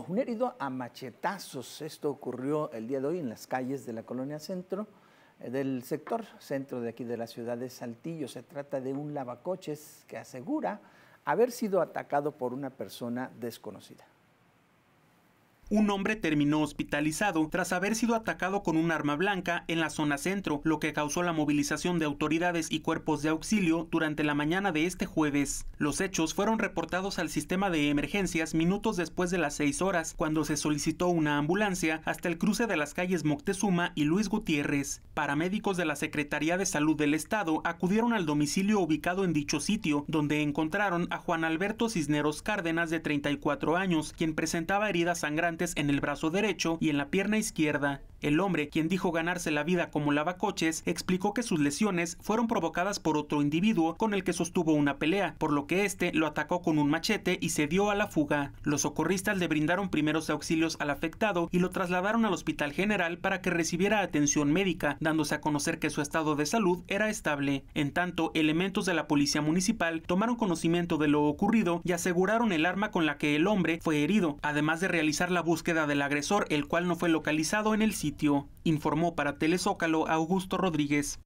un herido a machetazos. Esto ocurrió el día de hoy en las calles de la colonia centro, eh, del sector centro de aquí de la ciudad de Saltillo. Se trata de un lavacoches que asegura haber sido atacado por una persona desconocida un hombre terminó hospitalizado tras haber sido atacado con un arma blanca en la zona centro, lo que causó la movilización de autoridades y cuerpos de auxilio durante la mañana de este jueves. Los hechos fueron reportados al sistema de emergencias minutos después de las 6 horas, cuando se solicitó una ambulancia hasta el cruce de las calles Moctezuma y Luis Gutiérrez. Paramédicos de la Secretaría de Salud del Estado acudieron al domicilio ubicado en dicho sitio, donde encontraron a Juan Alberto Cisneros Cárdenas de 34 años, quien presentaba heridas sangrantes en el brazo derecho y en la pierna izquierda. El hombre, quien dijo ganarse la vida como lavacoches, explicó que sus lesiones fueron provocadas por otro individuo con el que sostuvo una pelea, por lo que este lo atacó con un machete y se dio a la fuga. Los socorristas le brindaron primeros auxilios al afectado y lo trasladaron al hospital general para que recibiera atención médica, dándose a conocer que su estado de salud era estable. En tanto, elementos de la policía municipal tomaron conocimiento de lo ocurrido y aseguraron el arma con la que el hombre fue herido, además de realizar la búsqueda del agresor, el cual no fue localizado en el sitio informó para Telezócalo Augusto Rodríguez.